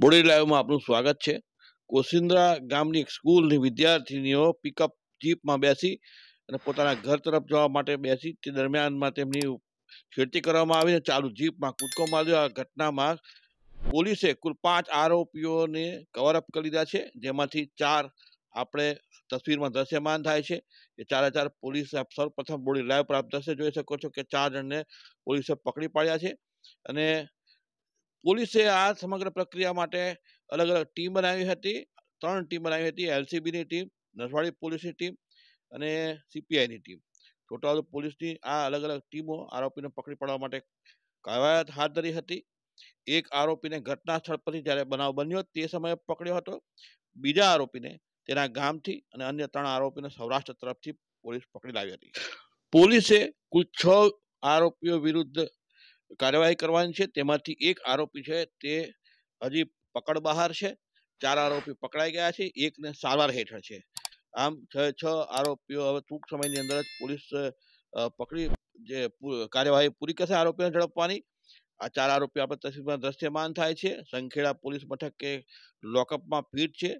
body લાઈવમાં આપનું સ્વાગત છે કોસિન્દ્રા ગામની એક સ્કૂલની વિદ્યાર્થીનીઓ પિકઅપ જીપમાં બેસી અને પોતાના ઘર તરફ જવા માટે બેસી તે દરમિયાનમાં તેમની છેડતી કરવામાં આવીને ચાલુ જીપમાં કૂદકો માર્યો આ ઘટનામાં પોલીસે કુલ પાંચ આરોપીઓને કવરઅપ કરી દીધા છે જેમાંથી ચાર આપણે તસવીરમાં દ્રશ્યમાન થાય છે એ ચારે ચાર પોલીસ સૌપ્રથમ બોડી લાઈવ પ્રાપ્ત થશે જોઈ શકો છો કે ચાર જણને પોલીસે પકડી પાડ્યા છે અને પોલીસે આ સમગ્ર પ્રક્રિયા માટે અલગ અલગ ટીમ બનાવી હતી ત્રણ ટીમ બનાવી હતી એલસીબીની ટીમ નસવાડી પોલીસની ટીમ અને સીપીઆઈની ટીમ ટોટલ પોલીસની આ અલગ અલગ ટીમો આરોપીને પકડી પાડવા માટે કવાયત હાથ ધરી હતી એક આરોપીને ઘટના સ્થળ પરથી જ્યારે બનાવ બન્યો તે સમયે પકડ્યો હતો બીજા આરોપીને તેના ગામથી અને અન્ય ત્રણ આરોપીને સૌરાષ્ટ્ર તરફથી પોલીસ પકડી લાવી હતી પોલીસે કુલ છ આરોપીઓ વિરુદ્ધ કાર્યવાહી કરવાની છે તેમાંથી એક આરોપી છે તે હજી પકડ બહાર છે ચાર આરોપી પકડાઈ ગયા છે એકને સારવાર હેઠળ છે આમ છ છ આરોપીઓ હવે ટૂંક સમયની અંદર જ પોલીસ પકડી જે કાર્યવાહી પૂરી કરશે આરોપીને ઝડપવાની આ ચાર આરોપી આપણે તસવીરમાં દ્રશ્યમાન થાય છે સંખેડા પોલીસ મથકે લોકઅપમાં ફીટ છે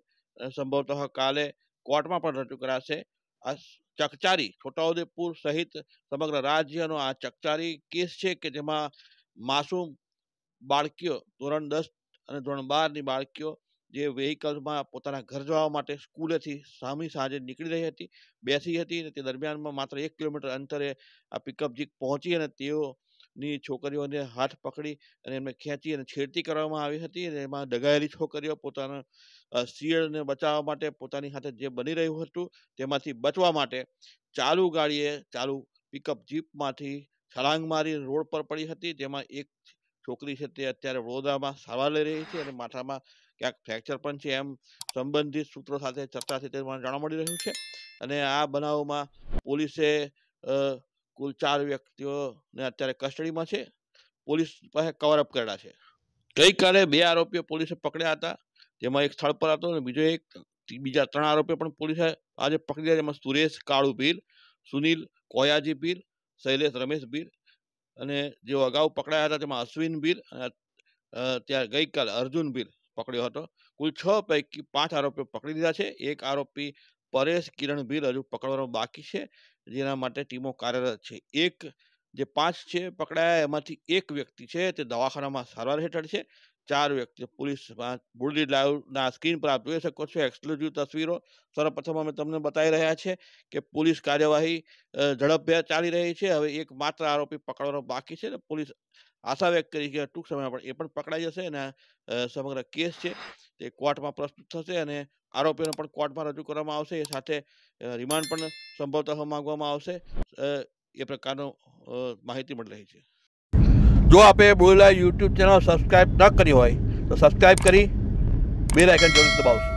સંભવતઃ કાલે કોર્ટમાં પણ રજૂ કરાશે આ ચકચારી છોટાઉદેપુર સહિત સમગ્ર રાજ્યનો આ ચકચારી કેસ છે કે જેમાં માસૂમ બાળકીઓ ધોરણ દસ અને ધોરણ બારની બાળકીઓ જે વેહિકલમાં પોતાના ઘર જવા માટે સ્કૂલેથી સામી સાંજે નીકળી રહી હતી બેસી હતી અને તે દરમિયાનમાં માત્ર એક કિલોમીટર અંતરે આ પિકઅપ જીપ પહોંચી અને તેઓ ની છોકરીઓને હાથ પકડી અને એમને ખેંચી અને છેડતી કરવામાં આવી હતી અને એમાં દગાયેલી છોકરીઓ પોતાના શિયાળને બચાવવા માટે પોતાની સાથે જે બની રહ્યું હતું તેમાંથી બચવા માટે ચાલુ ગાડીએ ચાલુ પિકઅપ જીપમાંથી છલાંગ મારી રોડ પર પડી હતી તેમાં એક છોકરી છે તે અત્યારે વડોદરામાં સારવાર લઈ રહી છે અને માથામાં ક્યાંક ફ્રેક્ચર પણ છે એમ સંબંધિત સૂત્રો સાથે ચર્ચા થઈ તે જાણવા મળી રહ્યું છે અને આ બનાવમાં પોલીસે કુલ ચાર વ્યક્તિઓને અત્યારે કસ્ટડીમાં છે પોલીસ પાસે કવરઅપ કરેલા છે ગઈકાલે બે આરોપીઓ પોલીસે પકડ્યા હતા જેમાં એક સ્થળ પર હતો અને બીજો એક બીજા ત્રણ આરોપીઓ પણ પોલીસે આજે પકડ્યા જેમાં સુરેશ કાળુ પીર સુનિલ કોયાજી પીર શૈલેષ રમેશ પીર અને જેઓ અગાઉ પકડાયા હતા તેમાં અશ્વિન પીર અને ત્યાં ગઈકાલે અર્જુન પીર પકડ્યો હતો કુલ છ પૈકી પાંચ આરોપીઓ પકડી લીધા છે એક આરોપી પરેશ કિરણ ભીલ હજુ પકડવાનો બાકી છે જેના માટે ટીમો કાર્યરત છે એક જે પાંચ છે પકડાયા એમાંથી એક વ્યક્તિ છે તે દવાખાનામાં સારવાર હેઠળ છે ચાર વ્યક્તિ પોલીસમાં બુરડી લાઈવના સ્ક્રીન પર આપ જોઈ શકો છો એક્સક્લુઝિવ તસવીરો સર્વપ્રથમ અમે તમને બતાવી રહ્યા છે કે પોલીસ કાર્યવાહી ઝડપભેર ચાલી રહી છે હવે એક માત્ર આરોપી પકડવાનો બાકી છે પોલીસ આશા વ્યક્ત કરી કે ટૂંક સમયમાં પણ એ પણ પકડાઈ જશે અને સમગ્ર કેસ છે તે કોર્ટમાં પ્રસ્તુત થશે અને આરોપીઓને પણ કોર્ટમાં રજૂ કરવામાં આવશે એ સાથે રિમાન્ડ પણ સંભવતઃ માંગવામાં આવશે એ પ્રકારનો માહિતી મળી રહી છે જો આપે બોલેલા યુટ્યુબ ચેનલ સબસ્ક્રાઈબ ન કરી હોય તો સબસ્ક્રાઈબ કરી બે આઇકન જરૂર દબાવશો